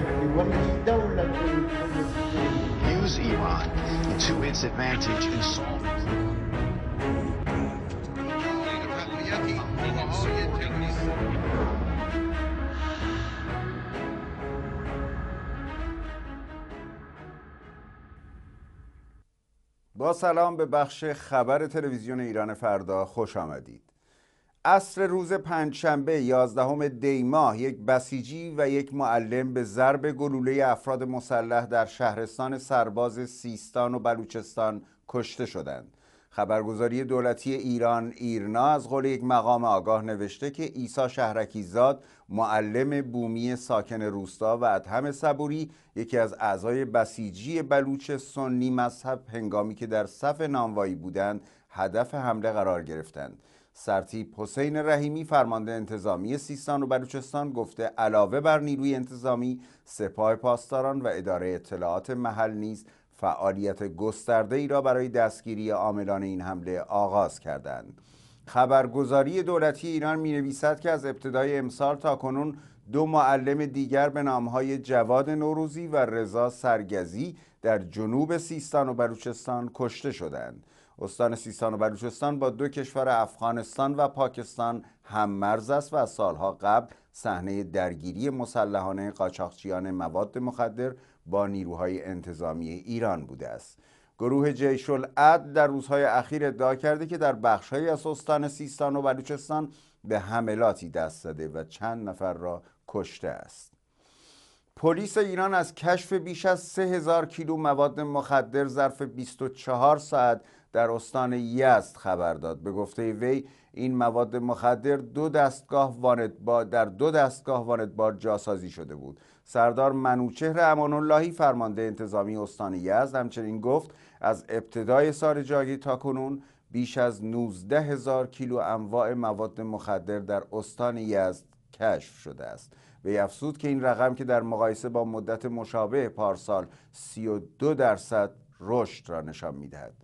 Use با سلام به بخش خبر تلویزیون ایران فردا خوش آمدید. عصر روز پنجشنبه یازدهم دی ماه یک بسیجی و یک معلم به ضرب گلوله افراد مسلح در شهرستان سرباز سیستان و بلوچستان کشته شدند خبرگزاری دولتی ایران ایرنا از قول یک مقام آگاه نوشته که عیسی شهرکی زاد معلم بومی ساکن روستا و ادهم صبوری یکی از اعضای بسیجی بلوچ سنی مذهب هنگامی که در صف نانوایی بودند هدف حمله قرار گرفتند سرتیب حسین رحیمی فرمانده انتظامی سیستان و بلوچستان گفته علاوه بر نیروی انتظامی سپاه پاسداران و اداره اطلاعات محل نیز فعالیت گسترده ای را برای دستگیری عاملان این حمله آغاز کردند خبرگزاری دولتی ایران می نویسد که از ابتدای امسال تا کنون دو معلم دیگر به نامهای جواد نوروزی و رضا سرگزی در جنوب سیستان و بلوچستان کشته شدند استان سیستان و بلوچستان با دو کشور افغانستان و پاکستان هم مرز است و سالها قبل صحنه درگیری مسلحانه قاچاقچیان مواد مخدر با نیروهای انتظامی ایران بوده است گروه جیش العدل در روزهای اخیر ادعا کرده که در بخشهایی از استان سیستان و بلوچستان به حملاتی دست داده و چند نفر را کشته است پلیس ایران از کشف بیش از 3000 کیلو مواد مخدر ظرف 24 ساعت در استان یزد خبر داد به گفته وی این مواد مخدر دو دستگاه در دو دستگاه بار جاسازی شده بود سردار منوچهر امان اللهی فرمانده انتظامی استان یزد همچنین گفت از ابتدای سال جاری تا کنون بیش از 19 هزار کیلو انواع مواد مخدر در استان یزد کشف شده است وی افزود که این رقم که در مقایسه با مدت مشابه پارسال 32 درصد رشد را نشان میدهد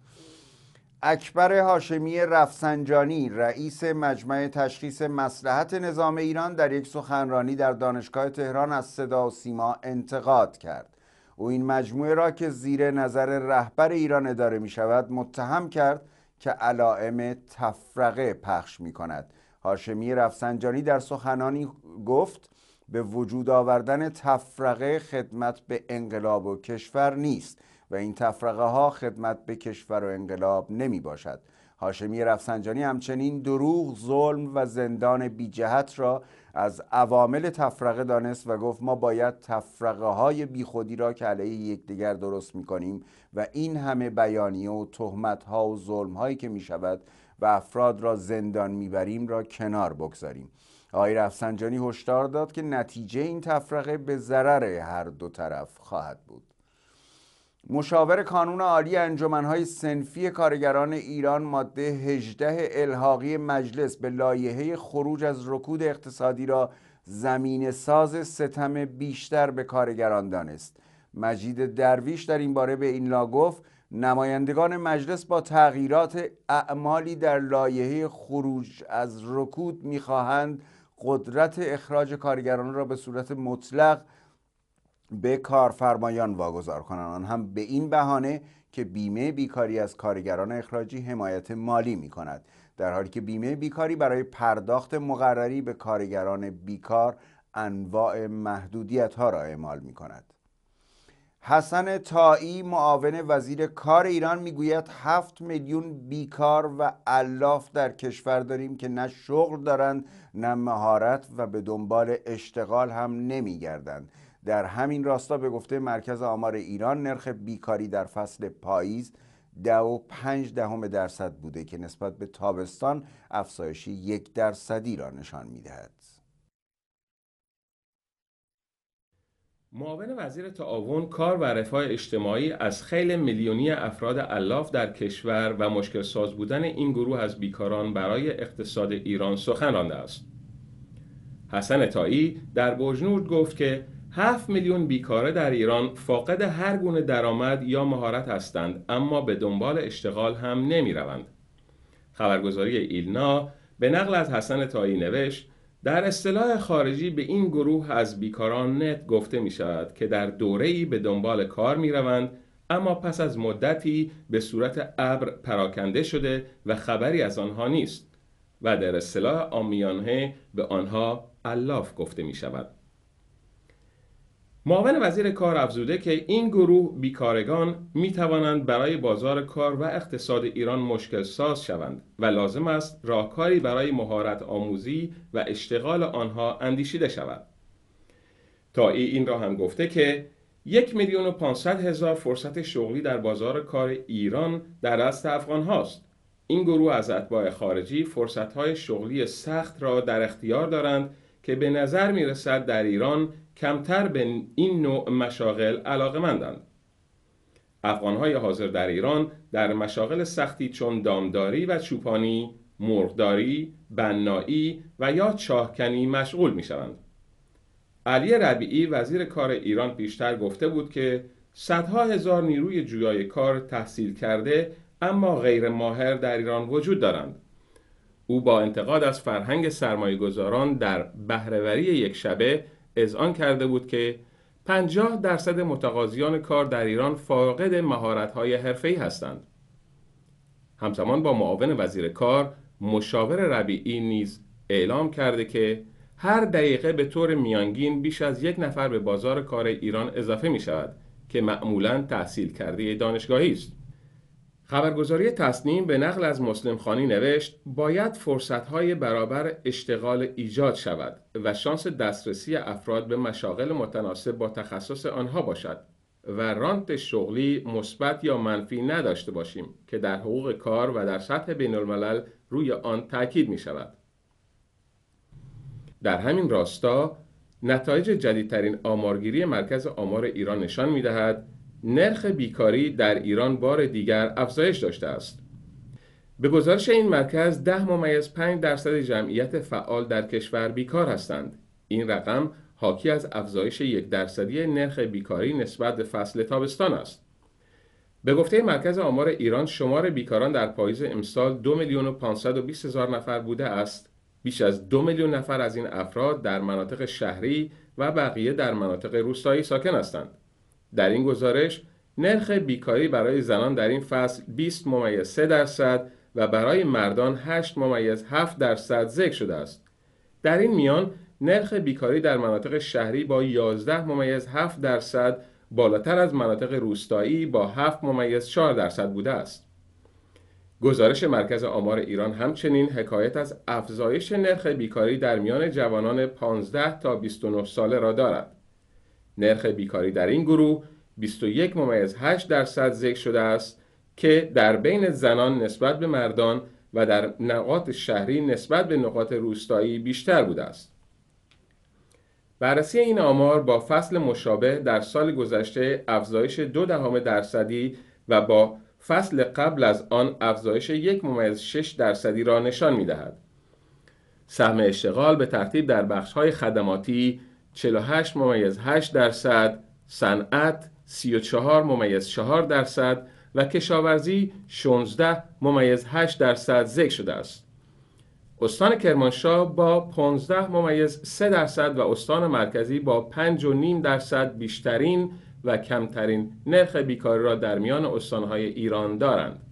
اکبر هاشمی رفسنجانی رئیس مجمع تشخیص مسلحت نظام ایران در یک سخنرانی در دانشگاه تهران از صدا و سیما انتقاد کرد او این مجموعه را که زیر نظر رهبر ایران اداره می شود متهم کرد که علائم تفرقه پخش می کند هاشمی رفسنجانی در سخنانی گفت به وجود آوردن تفرقه خدمت به انقلاب و کشور نیست و این تفرقه ها خدمت به کشور و انقلاب نمی باشد هاشمی رفسنجانی همچنین دروغ، ظلم و زندان جهت را از عوامل تفرقه دانست و گفت ما باید تفرقه های بیخودی را که علیه یکدیگر درست می کنیم و این همه بیانیه و تهمت ها و ظلم هایی که می شود و افراد را زندان میبریم را کنار بگذاریم آقای رفسنجانی هشدار داد که نتیجه این تفرقه به ضرر هر دو طرف خواهد بود مشاور کانون عالی انجمنهای سنفی کارگران ایران ماده 18 الحاقی مجلس به لایحه خروج از رکود اقتصادی را زمین ساز ستم بیشتر به کارگران دانست مجید درویش در این باره به این لا گفت نمایندگان مجلس با تغییرات اعمالی در لایحه خروج از رکود میخواهند قدرت اخراج کارگران را به صورت مطلق به کارفرمایان واگذار کنند آن هم به این بهانه که بیمه بیکاری از کارگران اخراجی حمایت مالی می کند در حالی که بیمه بیکاری برای پرداخت مقرری به کارگران بیکار انواع محدودیت ها را اعمال می کند حسن تایی معاون وزیر کار ایران میگوید هفت میلیون بیکار و الاف در کشور داریم که نه شغل دارند نه مهارت و به دنبال اشتغال هم نمیگردند در همین راستا به گفته مرکز آمار ایران نرخ بیکاری در فصل پاییز ده و پنج دهم درصد بوده که نسبت به تابستان افزایشی یک درصدی را نشان میدهد. معاون وزیر تعاون کار و رفاه اجتماعی از خیلی میلیونی افراد علاف در کشور و مشکل ساز بودن این گروه از بیکاران برای اقتصاد ایران سخنانده است. حسن تایی در بجنورد گفت که 7 میلیون بیکاره در ایران فاقد هر گونه درآمد یا مهارت هستند اما به دنبال اشتغال هم نمی روند. خبرگزاری ایلنا به نقل از حسن تایی نوشت در اصطلاح خارجی به این گروه از بیکاران نت گفته می شود که در دوره‌ای به دنبال کار می روند اما پس از مدتی به صورت ابر پراکنده شده و خبری از آنها نیست و در اصطلاح آمیانه به آنها الاف گفته می شود. معاون وزیر کار افزوده که این گروه بیکارگان می توانند برای بازار کار و اقتصاد ایران مشکل ساز شوند و لازم است راهکاری برای مهارت آموزی و اشتغال آنها اندیشیده شود. تا این را هم گفته که یک میلیون و پانصد هزار فرصت شغلی در بازار کار ایران در دست افغان هاست. این گروه از اتباع خارجی فرصت های شغلی سخت را در اختیار دارند که به نظر می رسد در ایران کمتر به این نوع مشاغل علاقه مندند. افغانهای حاضر در ایران در مشاغل سختی چون دامداری و چوپانی، مرغداری، بنایی و یا چاهکنی مشغول می شوند. علی ربیعی وزیر کار ایران پیشتر گفته بود که صدها هزار نیروی جویای کار تحصیل کرده اما غیر ماهر در ایران وجود دارند. او با انتقاد از فرهنگ سرمایهگذاران در بهرهوری یک شبه اذعان کرده بود که 50 درصد متقاضیان کار در ایران فاقد مهارت‌های حرفه‌ای هستند. همزمان با معاون وزیر کار مشاور ربیعی نیز اعلام کرده که هر دقیقه به طور میانگین بیش از یک نفر به بازار کار ایران اضافه می شود که معمولا تحصیل کرده دانشگاهی است. خبرگزاری تصنیم به نقل از مسلم خانی نوشت باید فرصتهای برابر اشتغال ایجاد شود و شانس دسترسی افراد به مشاغل متناسب با تخصص آنها باشد و رانت شغلی مثبت یا منفی نداشته باشیم که در حقوق کار و در سطح بین الملل روی آن تاکید می شود. در همین راستا نتایج جدیدترین آمارگیری مرکز آمار ایران نشان می دهد نرخ بیکاری در ایران بار دیگر افزایش داشته است. به گزارش این مرکز ده ممیز 5 درصد جمعیت فعال در کشور بیکار هستند. این رقم حاکی از افزایش یک درصدی نرخ بیکاری نسبت به فصل تابستان است. به گفته مرکز آمار ایران شمار بیکاران در پاییز امسال دو میلیون و هزار نفر بوده است. بیش از دو میلیون نفر از این افراد در مناطق شهری و بقیه در مناطق روستایی ساکن هستند. در این گزارش نرخ بیکاری برای زنان در این فصل 20 ممیز 3 درصد و برای مردان 8 ممیز 7 درصد ذکر شده است. در این میان نرخ بیکاری در مناطق شهری با 11 ممیز 7 درصد بالاتر از مناطق روستایی با 7 ممیز 4 درصد بوده است. گزارش مرکز آمار ایران همچنین حکایت از افزایش نرخ بیکاری در میان جوانان 15 تا 29 ساله را دارد. نرخ بیکاری در این گروه 21 ممیز 8 درصد ذکر شده است که در بین زنان نسبت به مردان و در نقاط شهری نسبت به نقاط روستایی بیشتر بوده است. بررسی این آمار با فصل مشابه در سال گذشته افزایش دو دهم درصدی و با فصل قبل از آن افزایش یک ممیز 6 درصدی را نشان می دهد. سهم اشتغال به ترتیب در بخش های خدماتی، 48 ممیز 8 درصد صنعت 34 ممیز 4 درصد و کشاورزی 16 ممیز 8 درصد ذکر شده است استان کرمانشاه با 15 ممیز 3 درصد و استان مرکزی با 5 و درصد بیشترین و کمترین نرخ بیکاری را در میان استانهای ایران دارند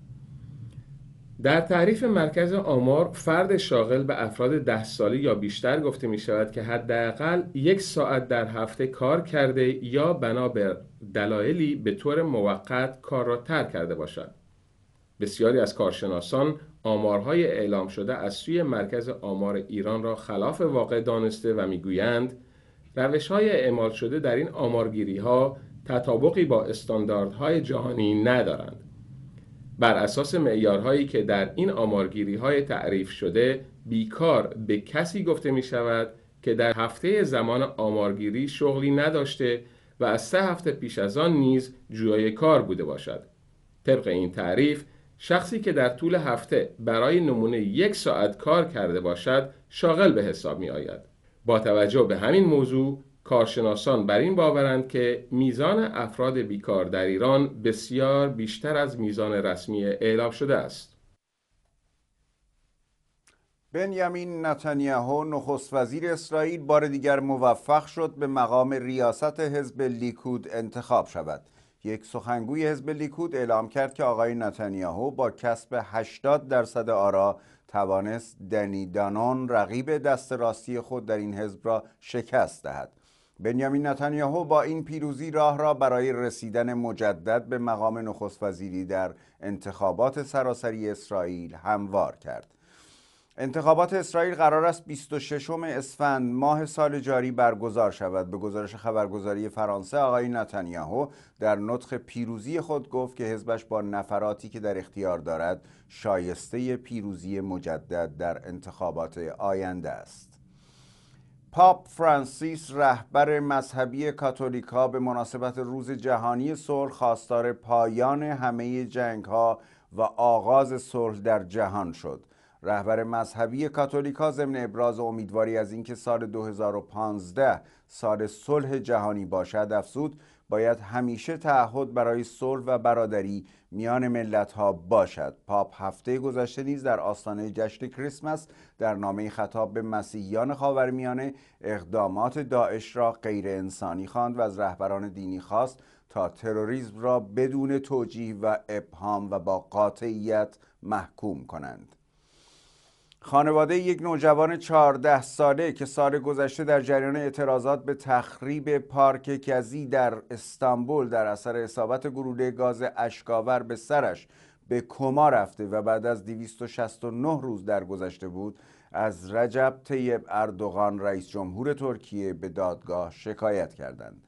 در تعریف مرکز آمار فرد شاغل به افراد ده ساله یا بیشتر گفته می شود که حداقل یک ساعت در هفته کار کرده یا بنا به دلایلی به طور موقت کار را ترک کرده باشد. بسیاری از کارشناسان آمارهای اعلام شده از سوی مرکز آمار ایران را خلاف واقع دانسته و میگویند روش های اعمال شده در این آمارگیری ها تطابقی با استانداردهای جهانی ندارند. بر اساس معیارهایی که در این آمارگیری های تعریف شده بیکار به کسی گفته می شود که در هفته زمان آمارگیری شغلی نداشته و از سه هفته پیش از آن نیز جویای کار بوده باشد. طبق این تعریف شخصی که در طول هفته برای نمونه یک ساعت کار کرده باشد شاغل به حساب می آید. با توجه به همین موضوع کارشناسان بر این باورند که میزان افراد بیکار در ایران بسیار بیشتر از میزان رسمی اعلام شده است. بنیامین نتانیاهو نخست وزیر اسرائیل بار دیگر موفق شد به مقام ریاست حزب لیکود انتخاب شود. یک سخنگوی حزب لیکود اعلام کرد که آقای نتانیاهو با کسب 80 درصد آرا توانست دنی دانون رقیب دست راستی خود در این حزب را شکست دهد. بنیامین نتانیاهو با این پیروزی راه را برای رسیدن مجدد به مقام نخست وزیری در انتخابات سراسری اسرائیل هموار کرد. انتخابات اسرائیل قرار است 26 اسفند ماه سال جاری برگزار شود به گزارش خبرگزاری فرانسه آقای نتانیاهو در نطخ پیروزی خود گفت که حزبش با نفراتی که در اختیار دارد شایسته پیروزی مجدد در انتخابات آینده است پاپ فرانسیس رهبر مذهبی کاتولیکا به مناسبت روز جهانی صلح خواستار پایان همه جنگ ها و آغاز صلح در جهان شد رهبر مذهبی کاتولیکا ضمن ابراز امیدواری از اینکه سال 2015 سال صلح جهانی باشد افزود باید همیشه تعهد برای صلح و برادری میان ملت ها باشد پاپ هفته گذشته نیز در آستانه جشن کریسمس در نامه خطاب به مسیحیان خاورمیانه اقدامات داعش را غیر انسانی خواند و از رهبران دینی خواست تا تروریسم را بدون توجیه و ابهام و با قاطعیت محکوم کنند خانواده یک نوجوان 14 ساله که سال گذشته در جریان اعتراضات به تخریب پارک کزی در استانبول در اثر اصابت گروله گاز اشکاور به سرش به کما رفته و بعد از 269 روز درگذشته بود از رجب طیب اردوغان رئیس جمهور ترکیه به دادگاه شکایت کردند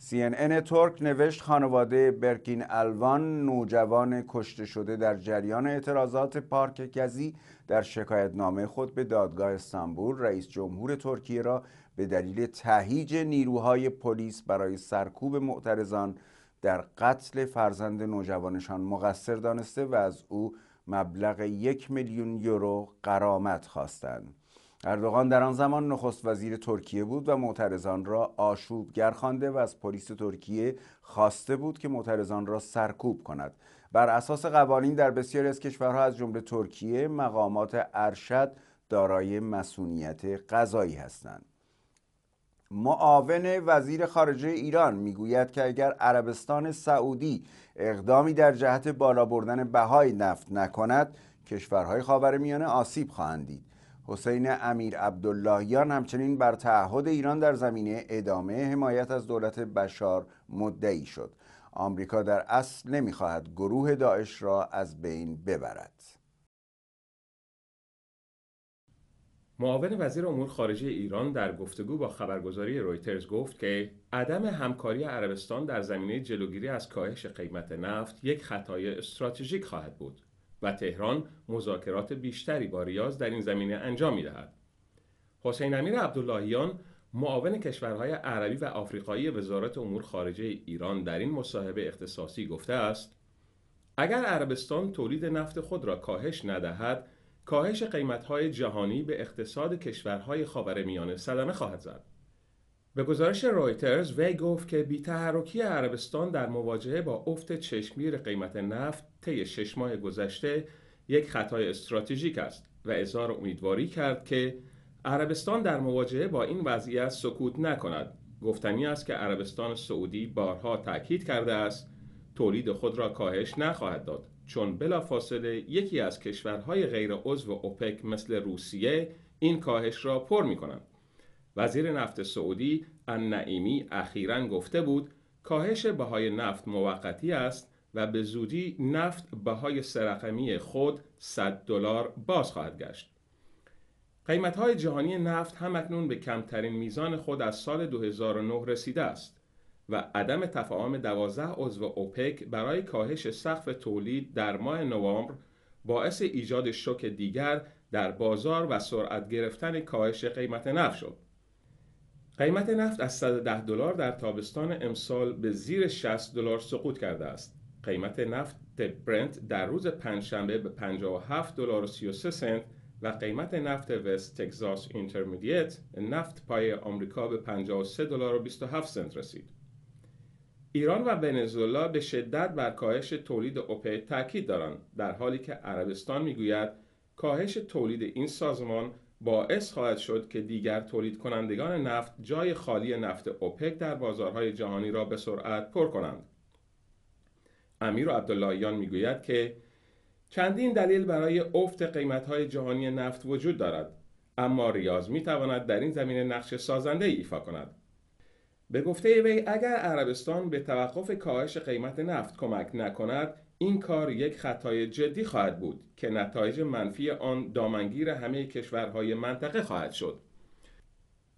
CNN ترک نوشت خانواده برکین الوان نوجوان کشته شده در جریان اعتراضات پارک کزی در شکایت نامه خود به دادگاه استانبول رئیس جمهور ترکیه را به دلیل تهیج نیروهای پلیس برای سرکوب معترضان در قتل فرزند نوجوانشان مقصر دانسته و از او مبلغ یک میلیون یورو قرامت خواستند. اردوغان در آن زمان نخست وزیر ترکیه بود و معترضان را آشوبگر خوانده و از پلیس ترکیه خواسته بود که معترضان را سرکوب کند بر اساس قوانین در بسیاری از کشورها از جمله ترکیه مقامات ارشد دارای مسئولیت قضایی هستند معاون وزیر خارجه ایران میگوید که اگر عربستان سعودی اقدامی در جهت بالا بردن بهای نفت نکند کشورهای خاورمیانه آسیب خواهند دید حسین امیر عبداللهیان همچنین بر تعهد ایران در زمینه ادامه حمایت از دولت بشار مدعی شد آمریکا در اصل نمیخواهد گروه داعش را از بین ببرد معاون وزیر امور خارجه ایران در گفتگو با خبرگزاری رویترز گفت که عدم همکاری عربستان در زمینه جلوگیری از کاهش قیمت نفت یک خطای استراتژیک خواهد بود و تهران مذاکرات بیشتری با ریاض در این زمینه انجام می دهد. حسین امیر عبداللهیان معاون کشورهای عربی و آفریقایی وزارت امور خارجه ایران در این مصاحبه اختصاصی گفته است اگر عربستان تولید نفت خود را کاهش ندهد کاهش قیمتهای جهانی به اقتصاد کشورهای خاورمیانه صدمه خواهد زد به گزارش رویترز وی گفت که تحرکی عربستان در مواجهه با افت چشمگیر قیمت نفت طی شش ماه گذشته یک خطای استراتژیک است و اظهار امیدواری کرد که عربستان در مواجهه با این وضعیت سکوت نکند گفتنی است که عربستان سعودی بارها تاکید کرده است تولید خود را کاهش نخواهد داد چون بلافاصله یکی از کشورهای غیر عضو اوپک مثل روسیه این کاهش را پر می کند وزیر نفت سعودی النعیمی اخیرا گفته بود کاهش بهای نفت موقتی است و به زودی نفت بهای سرقمی خود 100 دلار باز خواهد گشت. قیمت های جهانی نفت هم اکنون به کمترین میزان خود از سال 2009 رسیده است و عدم تفاهم 12 عضو اوپک برای کاهش سقف تولید در ماه نوامبر باعث ایجاد شوک دیگر در بازار و سرعت گرفتن کاهش قیمت نفت شد. قیمت نفت از 110 دلار در تابستان امسال به زیر 60 دلار سقوط کرده است. قیمت نفت برنت در روز پنجشنبه به 57 دلار و 33 سنت و قیمت نفت وست تگزاس اینترمدیت نفت پای آمریکا به 53 دلار و 27 سنت رسید. ایران و ونزوئلا به شدت بر کاهش تولید اوپک تاکید دارند در حالی که عربستان میگوید کاهش تولید این سازمان باعث خواهد شد که دیگر تولید کنندگان نفت جای خالی نفت اوپک در بازارهای جهانی را به سرعت پر کنند. امیر و عبداللهیان میگوید که چندین دلیل برای افت قیمتهای جهانی نفت وجود دارد اما ریاض می تواند در این زمینه نقش سازنده ایفا کند. به گفته وی اگر عربستان به توقف کاهش قیمت نفت کمک نکند این کار یک خطای جدی خواهد بود که نتایج منفی آن دامنگیر همه کشورهای منطقه خواهد شد.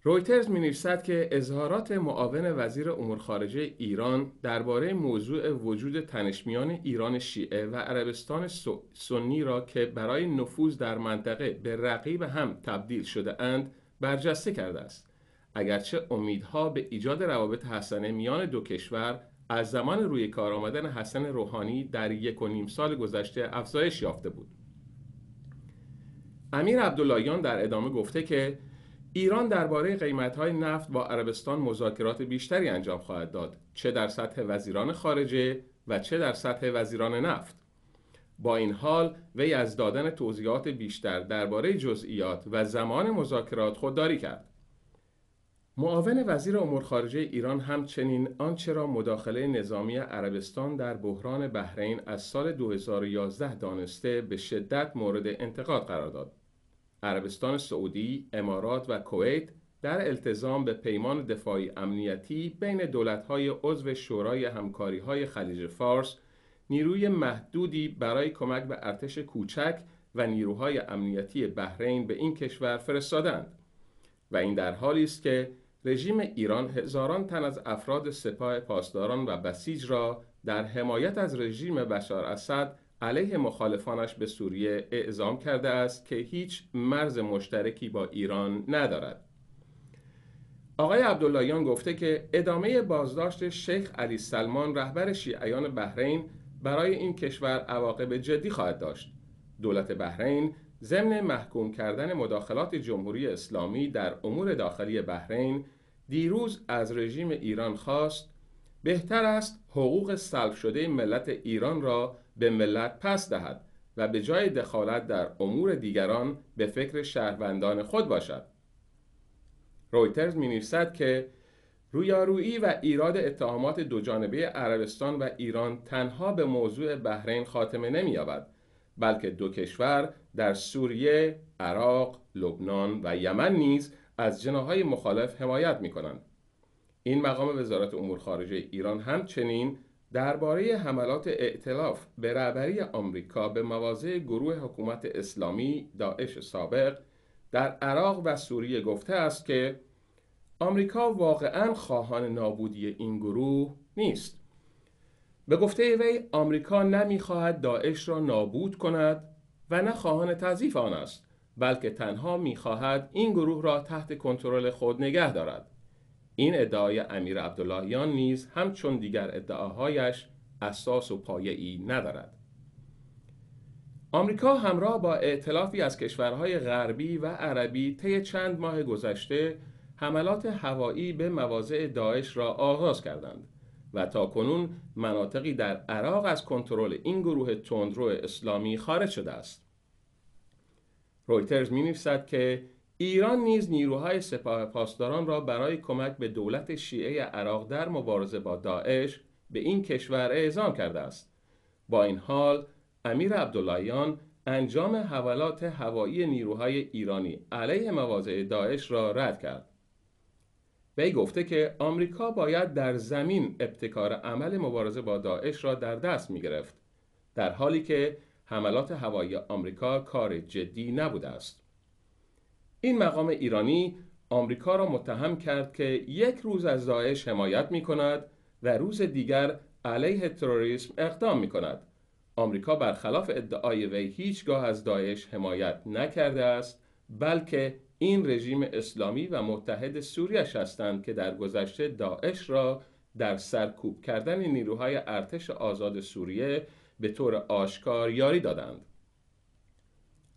رویترز می که اظهارات معاون وزیر امور خارجه ایران درباره موضوع وجود تنشمیان ایران شیعه و عربستان سنی را که برای نفوذ در منطقه به رقیب هم تبدیل شده اند برجسته کرده است. اگرچه امیدها به ایجاد روابط حسنه میان دو کشور از زمان روی کار آمدن حسن روحانی در یک و نیم سال گذشته افزایش یافته بود امیر عبداللهیان در ادامه گفته که ایران درباره قیمتهای نفت با عربستان مذاکرات بیشتری انجام خواهد داد چه در سطح وزیران خارجه و چه در سطح وزیران نفت با این حال وی از دادن توضیحات بیشتر درباره جزئیات و زمان مذاکرات خودداری کرد معاون وزیر امور خارجه ایران همچنین آنچه را مداخله نظامی عربستان در بحران بحرین از سال 2011 دانسته به شدت مورد انتقاد قرار داد. عربستان سعودی، امارات و کویت در التزام به پیمان دفاعی امنیتی بین دولت‌های عضو شورای همکاری‌های خلیج فارس نیروی محدودی برای کمک به ارتش کوچک و نیروهای امنیتی بحرین به این کشور فرستادند و این در حالی است که رژیم ایران هزاران تن از افراد سپاه پاسداران و بسیج را در حمایت از رژیم بشار اسد علیه مخالفانش به سوریه اعزام کرده است که هیچ مرز مشترکی با ایران ندارد. آقای عبداللهیان گفته که ادامه بازداشت شیخ علی سلمان رهبر شیعیان بحرین برای این کشور عواقب جدی خواهد داشت. دولت بحرین ضمن محکوم کردن مداخلات جمهوری اسلامی در امور داخلی بحرین دیروز از رژیم ایران خواست بهتر است حقوق سلب شده ملت ایران را به ملت پس دهد و به جای دخالت در امور دیگران به فکر شهروندان خود باشد. رویترز می نویسد که رویارویی و ایراد اتهامات جانبه عربستان و ایران تنها به موضوع بحرین خاتمه نمی‌یابد بلکه دو کشور در سوریه، عراق، لبنان و یمن نیز از جناهای مخالف حمایت می کنند. این مقام وزارت امور خارجه ایران همچنین درباره حملات ائتلاف به رهبری آمریکا به مواضع گروه حکومت اسلامی داعش سابق در عراق و سوریه گفته است که آمریکا واقعا خواهان نابودی این گروه نیست به گفته وی آمریکا نمیخواهد داعش را نابود کند و نه خواهان تضعیف آن است بلکه تنها میخواهد این گروه را تحت کنترل خود نگه دارد این ادعای امیر عبداللهیان نیز همچون دیگر ادعاهایش اساس و پایه‌ای ندارد آمریکا همراه با ائتلافی از کشورهای غربی و عربی طی چند ماه گذشته حملات هوایی به مواضع داعش را آغاز کردند و تاکنون مناطقی در عراق از کنترل این گروه تندرو اسلامی خارج شده است رویترز می که ایران نیز نیروهای سپاه پاسداران را برای کمک به دولت شیعه عراق در مبارزه با داعش به این کشور اعزام کرده است با این حال امیر عبداللهیان انجام حوالات هوایی نیروهای ایرانی علیه مواضع داعش را رد کرد وی گفته که آمریکا باید در زمین ابتکار عمل مبارزه با داعش را در دست می گرفت در حالی که حملات هوایی آمریکا کار جدی نبوده است این مقام ایرانی آمریکا را متهم کرد که یک روز از داعش حمایت می کند و روز دیگر علیه تروریسم اقدام می کند آمریکا برخلاف ادعای وی هیچگاه از داعش حمایت نکرده است بلکه این رژیم اسلامی و متحد سوریش هستند که در گذشته داعش را در سرکوب کردن نیروهای ارتش آزاد سوریه به طور آشکار یاری دادند.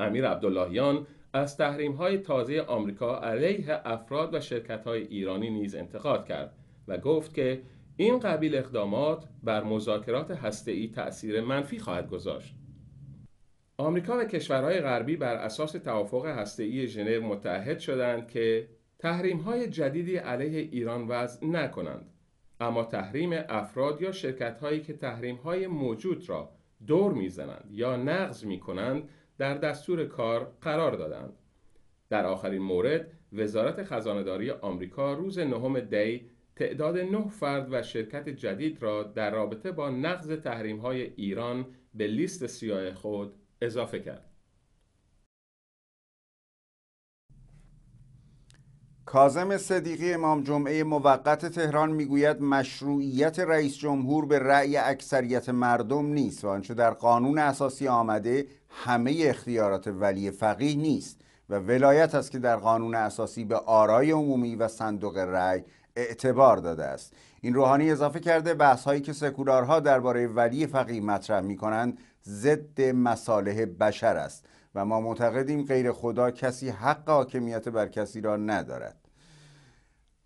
امیر عبداللهیان از تحریم های تازه آمریکا علیه افراد و شرکت های ایرانی نیز انتقاد کرد و گفت که این قبیل اقدامات بر مذاکرات هسته‌ای تأثیر منفی خواهد گذاشت. آمریکا و کشورهای غربی بر اساس توافق هسته‌ای ژنو متحد شدند که تحریم‌های جدیدی علیه ایران وضع نکنند اما تحریم افراد یا شرکت‌هایی که تحریم‌های موجود را دور می‌زنند یا نقض می‌کنند در دستور کار قرار دادند در آخرین مورد وزارت خزانهداری آمریکا روز نهم دی تعداد نه فرد و شرکت جدید را در رابطه با نقض تحریم‌های ایران به لیست سیاه خود اضافه کرد کازم صدیقی امام جمعه موقت تهران میگوید مشروعیت رئیس جمهور به رأی اکثریت مردم نیست و آنچه در قانون اساسی آمده همه اختیارات ولی فقیه نیست و ولایت است که در قانون اساسی به آرای عمومی و صندوق رأی اعتبار داده است این روحانی اضافه کرده بحث هایی که سکولارها درباره ولی فقیه مطرح می کنند ضد مصالح بشر است و ما معتقدیم غیر خدا کسی حق حاکمیت بر کسی را ندارد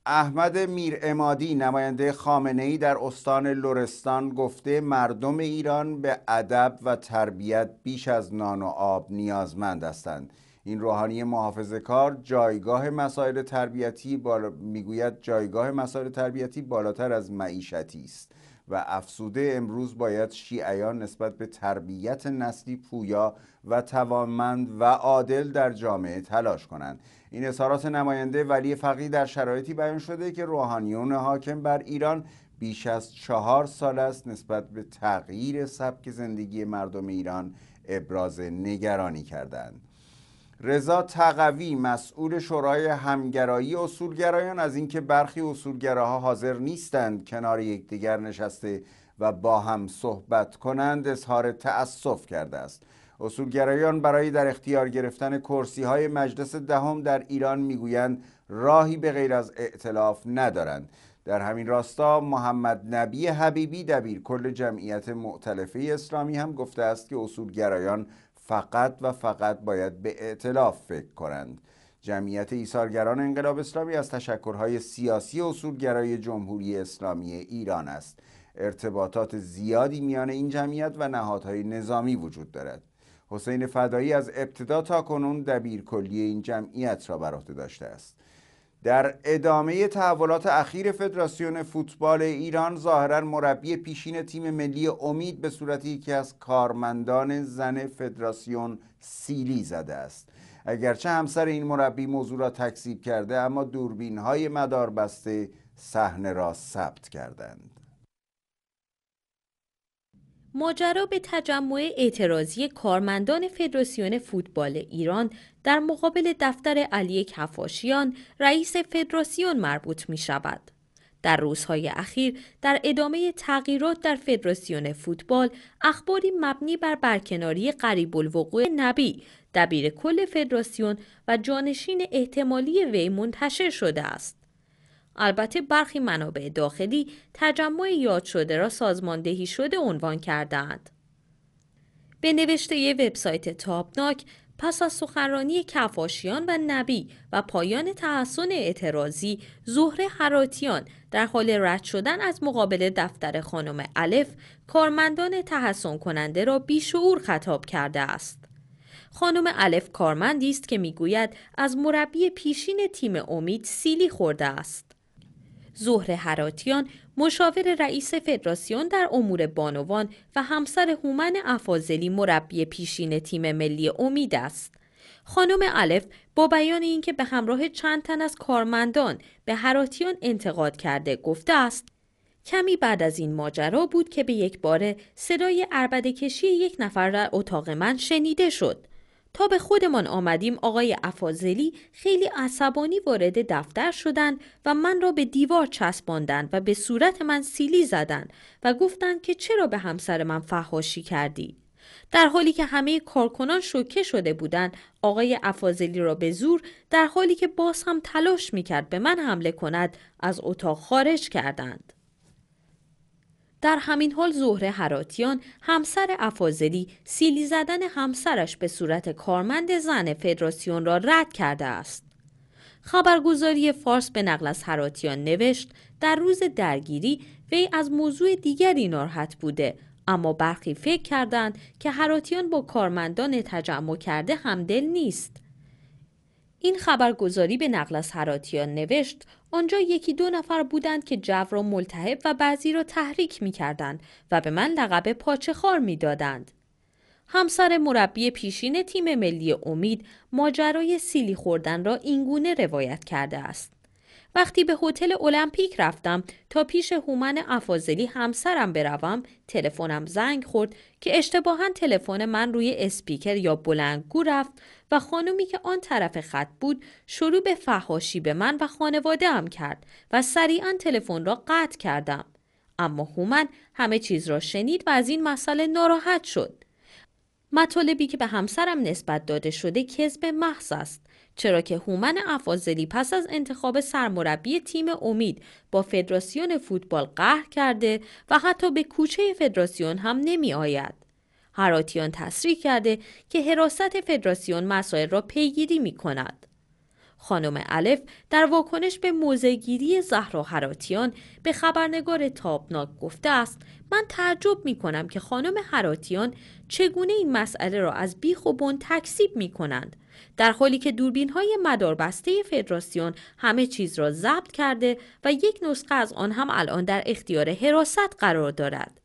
احمد میر امادی نماینده خامنه ای در استان لرستان گفته مردم ایران به ادب و تربیت بیش از نان و آب نیازمند هستند این روحانی محافظ کار جایگاه مسائل تربیتی بالا میگوید جایگاه مسائل تربیتی بالاتر از معیشتی است و افسوده امروز باید شیعیان نسبت به تربیت نسلی پویا و توانمند و عادل در جامعه تلاش کنند این اظهارات نماینده ولی فقی در شرایطی بیان شده که روحانیون حاکم بر ایران بیش از چهار سال است نسبت به تغییر سبک زندگی مردم ایران ابراز نگرانی کردند رضا تقوی مسئول شورای همگرایی اصولگرایان از اینکه برخی اصولگراها حاضر نیستند کنار یکدیگر نشسته و با هم صحبت کنند اظهار تأسف کرده است اصولگرایان برای در اختیار گرفتن کرسی های مجلس دهم در ایران میگویند راهی به غیر از ائتلاف ندارند در همین راستا محمد نبی حبیبی دبیر کل جمعیت معتلفه اسلامی هم گفته است که اصولگرایان فقط و فقط باید به اعتلاف فکر کنند جمعیت ایثارگران انقلاب اسلامی از تشکرهای سیاسی اصولگرای جمهوری اسلامی ایران است ارتباطات زیادی میان این جمعیت و نهادهای نظامی وجود دارد حسین فدایی از ابتدا تا کنون دبیر کلی این جمعیت را بر عهده داشته است در ادامه تحولات اخیر فدراسیون فوتبال ایران ظاهرا مربی پیشین تیم ملی امید به صورت یکی از کارمندان زن فدراسیون سیلی زده است اگرچه همسر این مربی موضوع را تکذیب کرده اما دوربین های مداربسته صحنه را ثبت کردند ماجرا به تجمع اعتراضی کارمندان فدراسیون فوتبال ایران در مقابل دفتر علی کفاشیان رئیس فدراسیون مربوط می شود. در روزهای اخیر در ادامه تغییرات در فدراسیون فوتبال اخباری مبنی بر برکناری قریب الوقوع نبی دبیر کل فدراسیون و جانشین احتمالی وی منتشر شده است. البته برخی منابع داخلی تجمع یاد شده را سازماندهی شده عنوان کردند. به نوشته وبسایت تابناک پس از سخنرانی کفاشیان و نبی و پایان تحسن اعتراضی زهره حراتیان در حال رد شدن از مقابل دفتر خانم الف کارمندان تحسن کننده را بیشعور خطاب کرده است. خانم الف کارمندی است که میگوید از مربی پیشین تیم امید سیلی خورده است. ظهر هراتیان مشاور رئیس فدراسیون در امور بانوان و همسر هومن افاضلی مربی پیشین تیم ملی امید است. خانم الف با بیان اینکه به همراه چند تن از کارمندان به هراتیان انتقاد کرده گفته است کمی بعد از این ماجرا بود که به یک باره صدای عربده کشی یک نفر در اتاق من شنیده شد تا به خودمان آمدیم آقای افاضلی خیلی عصبانی وارد دفتر شدند و من را به دیوار چسباندند و به صورت من سیلی زدند و گفتند که چرا به همسر من فحاشی کردی در حالی که همه کارکنان شوکه شده بودند آقای افاضلی را به زور در حالی که باز هم تلاش میکرد به من حمله کند از اتاق خارج کردند در همین حال زهره هراتیان همسر افاضلی سیلی زدن همسرش به صورت کارمند زن فدراسیون را رد کرده است. خبرگزاری فارس به نقل از هراتیان نوشت در روز درگیری وی از موضوع دیگری ناراحت بوده اما برخی فکر کردند که هراتیان با کارمندان تجمع کرده همدل نیست. این خبرگزاری به نقل از هراتیان نوشت آنجا یکی دو نفر بودند که جو را ملتهب و بعضی را تحریک می کردند و به من لقب پاچه خار می دادند. همسر مربی پیشین تیم ملی امید ماجرای سیلی خوردن را اینگونه روایت کرده است. وقتی به هتل المپیک رفتم تا پیش هومن افاضلی همسرم بروم تلفنم زنگ خورد که اشتباها تلفن من روی اسپیکر یا بلندگو رفت و خانومی که آن طرف خط بود شروع به فهاشی به من و خانواده هم کرد و سریعا تلفن را قطع کردم. اما هومن همه چیز را شنید و از این مسئله ناراحت شد. مطالبی که به همسرم نسبت داده شده کذب محض است چرا که هومن افاضلی پس از انتخاب سرمربی تیم امید با فدراسیون فوتبال قهر کرده و حتی به کوچه فدراسیون هم نمی آید. هراتیان تصریح کرده که حراست فدراسیون مسائل را پیگیری می کند. خانم الف در واکنش به موزگیری زهرا هراتیان به خبرنگار تابناک گفته است من تعجب می کنم که خانم هراتیان چگونه این مسئله را از بیخ و بون تکسیب می کنند در حالی که دوربین های مداربسته فدراسیون همه چیز را ضبط کرده و یک نسخه از آن هم الان در اختیار حراست قرار دارد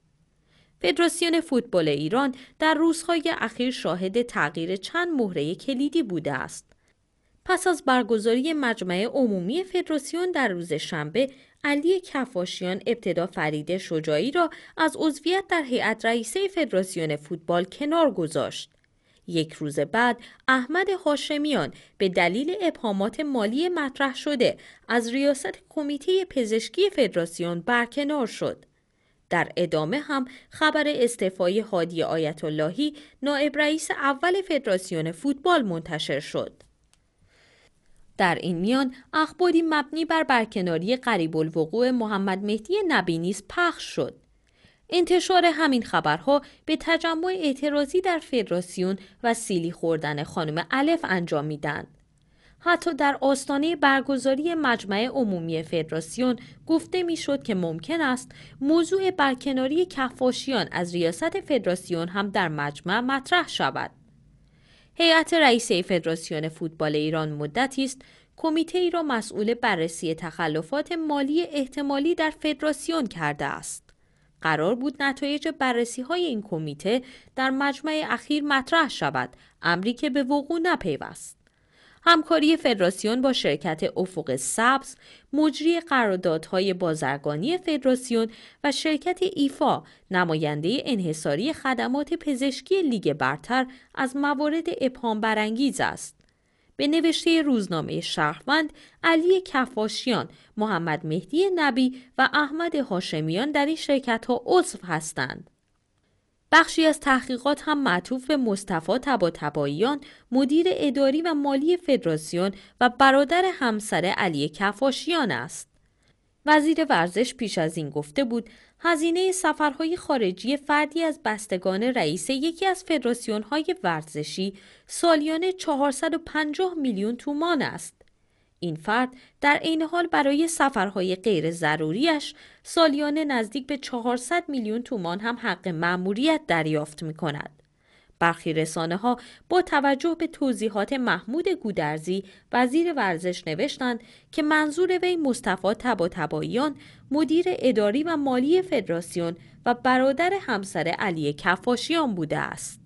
فدراسیون فوتبال ایران در روزهای اخیر شاهد تغییر چند مهره کلیدی بوده است. پس از برگزاری مجمع عمومی فدراسیون در روز شنبه علی کفاشیان ابتدا فرید شجاعی را از عضویت در هیئت رئیسه فدراسیون فوتبال کنار گذاشت. یک روز بعد احمد هاشمیان به دلیل ابهامات مالی مطرح شده از ریاست کمیته پزشکی فدراسیون برکنار شد. در ادامه هم خبر استعفای هادی آیت اللهی نائب رئیس اول فدراسیون فوتبال منتشر شد. در این میان اخباری مبنی بر برکناری قریب الوقوع محمد مهدی نبی نیز پخش شد. انتشار همین خبرها به تجمع اعتراضی در فدراسیون و سیلی خوردن خانم الف انجام میدند. حتی در آستانه برگزاری مجمع عمومی فدراسیون گفته میشد که ممکن است موضوع برکناری کفاشیان از ریاست فدراسیون هم در مجمع مطرح شود. هیئت رئیسه فدراسیون فوتبال ایران مدتی است کمیته ای را مسئول بررسی تخلفات مالی احتمالی در فدراسیون کرده است. قرار بود نتایج بررسی های این کمیته در مجمع اخیر مطرح شود، امری که به وقوع نپیوست. همکاری فدراسیون با شرکت افق سبز مجری قراردادهای بازرگانی فدراسیون و شرکت ایفا نماینده انحصاری خدمات پزشکی لیگ برتر از موارد ابهام برانگیز است به نوشته روزنامه شهروند علی کفاشیان، محمد مهدی نبی و احمد هاشمیان در این شرکت ها عضو هستند. بخشی از تحقیقات هم معطوف به مصطفی تباتباییان مدیر اداری و مالی فدراسیون و برادر همسر علی کفاشیان است. وزیر ورزش پیش از این گفته بود هزینه سفرهای خارجی فردی از بستگان رئیس یکی از فدراسیون‌های ورزشی سالیانه 450 میلیون تومان است. این فرد در عین حال برای سفرهای غیر ضروریش سالیانه نزدیک به 400 میلیون تومان هم حق مأموریت دریافت می کند. برخی رسانه ها با توجه به توضیحات محمود گودرزی وزیر ورزش نوشتند که منظور وی مصطفی تباتباییان مدیر اداری و مالی فدراسیون و برادر همسر علی کفاشیان بوده است.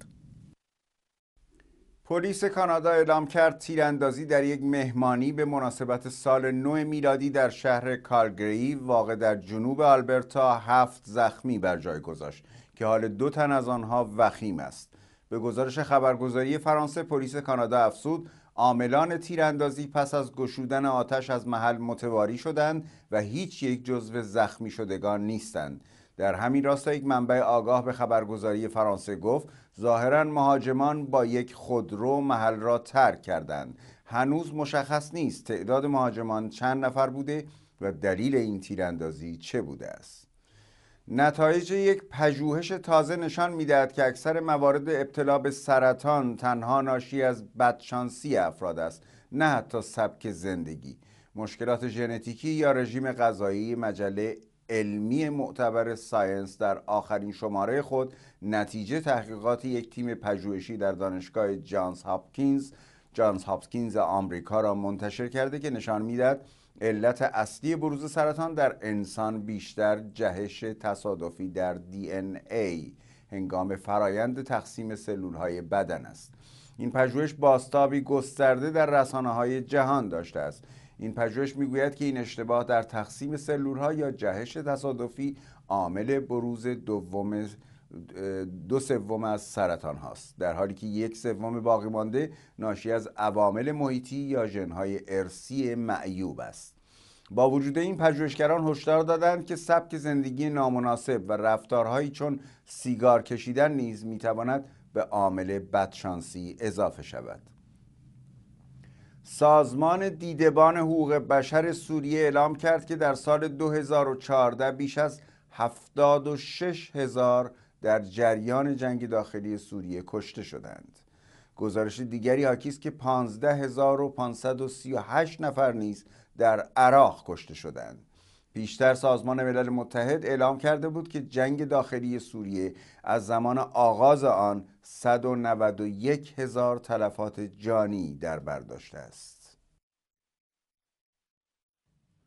پلیس کانادا اعلام کرد تیراندازی در یک مهمانی به مناسبت سال نو میلادی در شهر کارگری واقع در جنوب آلبرتا هفت زخمی بر جای گذاشت که حال دو تن از آنها وخیم است به گزارش خبرگزاری فرانسه پلیس کانادا افزود عاملان تیراندازی پس از گشودن آتش از محل متواری شدند و هیچ یک جزو زخمی شدگان نیستند در همین راستا یک منبع آگاه به خبرگزاری فرانسه گفت ظاهرا مهاجمان با یک خودرو محل را ترک کردند هنوز مشخص نیست تعداد مهاجمان چند نفر بوده و دلیل این تیراندازی چه بوده است نتایج یک پژوهش تازه نشان میدهد که اکثر موارد ابتلا به سرطان تنها ناشی از بدشانسی افراد است نه حتی سبک زندگی مشکلات ژنتیکی یا رژیم غذایی مجله علمی معتبر ساینس در آخرین شماره خود نتیجه تحقیقات یک تیم پژوهشی در دانشگاه جانز هاپکینز جانز هاپکینز آمریکا را منتشر کرده که نشان میدهد علت اصلی بروز سرطان در انسان بیشتر جهش تصادفی در دی این ای هنگام فرایند تقسیم سلول های بدن است این پژوهش باستابی گسترده در رسانه های جهان داشته است این پژوهش میگوید که این اشتباه در تقسیم سلولها یا جهش تصادفی عامل بروز دوم دو سوم از سرطان هاست در حالی که یک سوم باقی مانده ناشی از عوامل محیطی یا ژنهای ارسی معیوب است با وجود این پژوهشگران هشدار دادند که سبک زندگی نامناسب و رفتارهایی چون سیگار کشیدن نیز میتواند به عامل بدشانسی اضافه شود سازمان دیدبان حقوق بشر سوریه اعلام کرد که در سال 2014 بیش از 76 هزار در جریان جنگ داخلی سوریه کشته شدند. گزارش دیگری حاکی است که 15538 نفر نیز در عراق کشته شدند. پیشتر سازمان ملل متحد اعلام کرده بود که جنگ داخلی سوریه از زمان آغاز آن 191 هزار تلفات جانی در بر داشته است.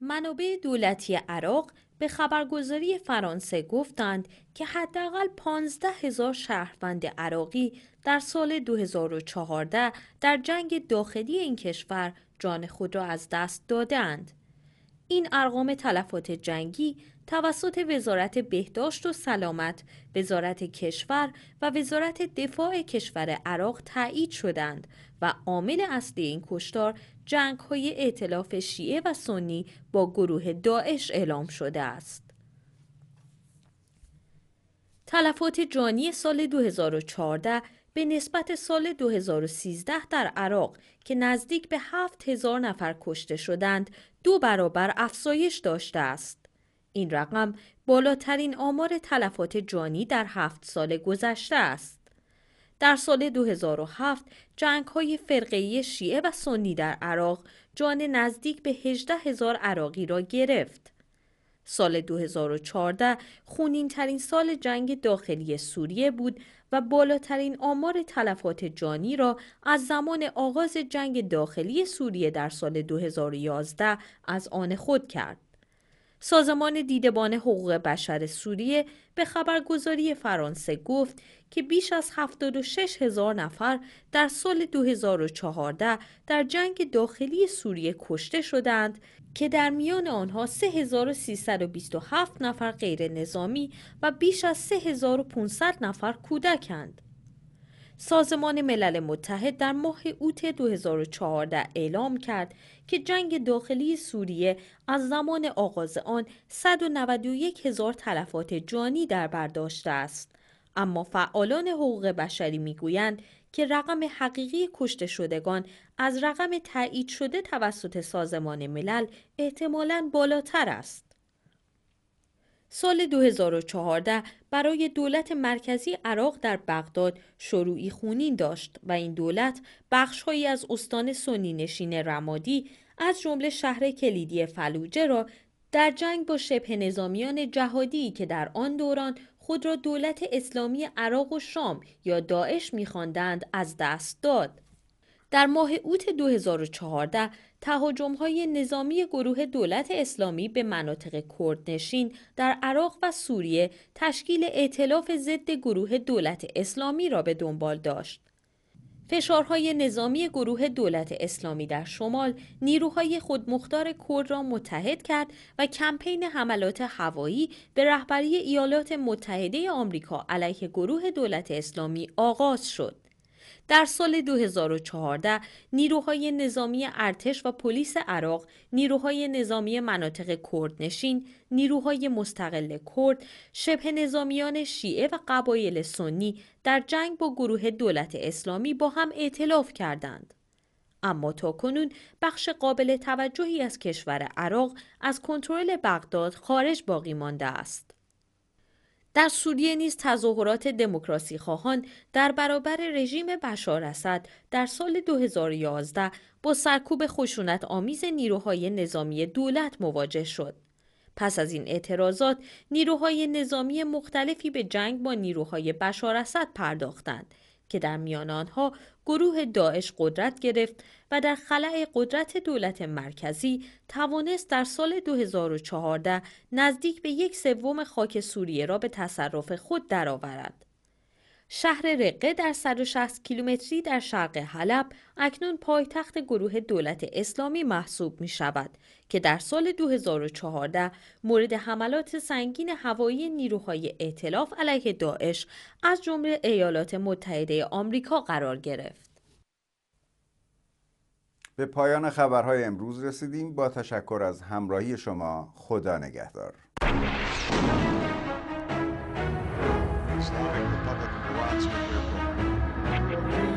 منابع دولتی عراق به خبرگزاری فرانسه گفتند که حداقل 15 هزار شهروند عراقی در سال 2014 در جنگ داخلی این کشور جان خود را از دست دادند. این ارقام تلفات جنگی توسط وزارت بهداشت و سلامت، وزارت کشور و وزارت دفاع کشور عراق تایید شدند و عامل اصلی این کشتار جنگ های اعتلاف شیعه و سنی با گروه داعش اعلام شده است. تلفات جانی سال 2014 به نسبت سال 2013 در عراق که نزدیک به 7000 نفر کشته شدند دو برابر افزایش داشته است. این رقم بالاترین آمار تلفات جانی در هفت سال گذشته است. در سال 2007 جنگ های فرقی شیعه و سنی در عراق جان نزدیک به 18 هزار عراقی را گرفت. سال 2014 خونین ترین سال جنگ داخلی سوریه بود و بالاترین آمار تلفات جانی را از زمان آغاز جنگ داخلی سوریه در سال 2011 از آن خود کرد. سازمان دیدبان حقوق بشر سوریه به خبرگزاری فرانسه گفت که بیش از 76 هزار نفر در سال 2014 در جنگ داخلی سوریه کشته شدند که در میان آنها 3327 نفر غیر نظامی و بیش از 3500 نفر کودکند. سازمان ملل متحد در ماه اوت 2014 اعلام کرد که جنگ داخلی سوریه از زمان آغاز آن 191 هزار تلفات جانی در برداشته است. اما فعالان حقوق بشری میگویند که رقم حقیقی کشته شدگان از رقم تایید شده توسط سازمان ملل احتمالاً بالاتر است. سال 2014 برای دولت مرکزی عراق در بغداد شروعی خونین داشت و این دولت بخشهایی از استان سنی نشین رمادی از جمله شهر کلیدی فلوجه را در جنگ با شبه نظامیان جهادی که در آن دوران خود را دولت اسلامی عراق و شام یا داعش می‌خواندند از دست داد. در ماه اوت 2014 تهاجم های نظامی گروه دولت اسلامی به مناطق کردنشین در عراق و سوریه تشکیل اعتلاف ضد گروه دولت اسلامی را به دنبال داشت فشارهای نظامی گروه دولت اسلامی در شمال نیروهای خودمختار کرد را متحد کرد و کمپین حملات هوایی به رهبری ایالات متحده آمریکا علیه گروه دولت اسلامی آغاز شد. در سال 2014 نیروهای نظامی ارتش و پلیس عراق، نیروهای نظامی مناطق کردنشین، نیروهای مستقل کرد، شبه نظامیان شیعه و قبایل سنی در جنگ با گروه دولت اسلامی با هم ائتلاف کردند. اما تا کنون بخش قابل توجهی از کشور عراق از کنترل بغداد خارج باقی مانده است. در سوریه نیز تظاهرات دموکراسی خواهان در برابر رژیم بشار اسد در سال 2011 با سرکوب خشونت آمیز نیروهای نظامی دولت مواجه شد. پس از این اعتراضات نیروهای نظامی مختلفی به جنگ با نیروهای بشار اسد پرداختند که در میان آنها گروه داعش قدرت گرفت و در خلع قدرت دولت مرکزی توانست در سال 2014 نزدیک به یک سوم خاک سوریه را به تصرف خود درآورد. شهر رقه در 160 کیلومتری در شرق حلب اکنون پایتخت گروه دولت اسلامی محسوب می شود که در سال 2014 مورد حملات سنگین هوایی نیروهای ائتلاف علیه داعش از جمله ایالات متحده آمریکا قرار گرفت. به پایان خبرهای امروز رسیدیم با تشکر از همراهی شما خدا نگهدار.